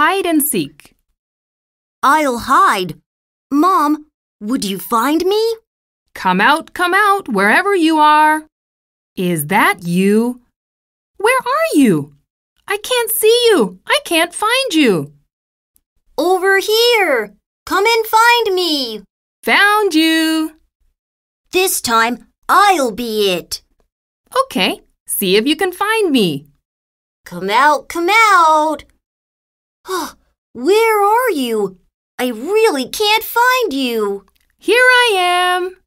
hide and seek. I'll hide. Mom, would you find me? Come out, come out, wherever you are. Is that you? Where are you? I can't see you. I can't find you. Over here. Come and find me. Found you. This time, I'll be it. Okay, see if you can find me. Come out, come out. Where are you? I really can't find you. Here I am.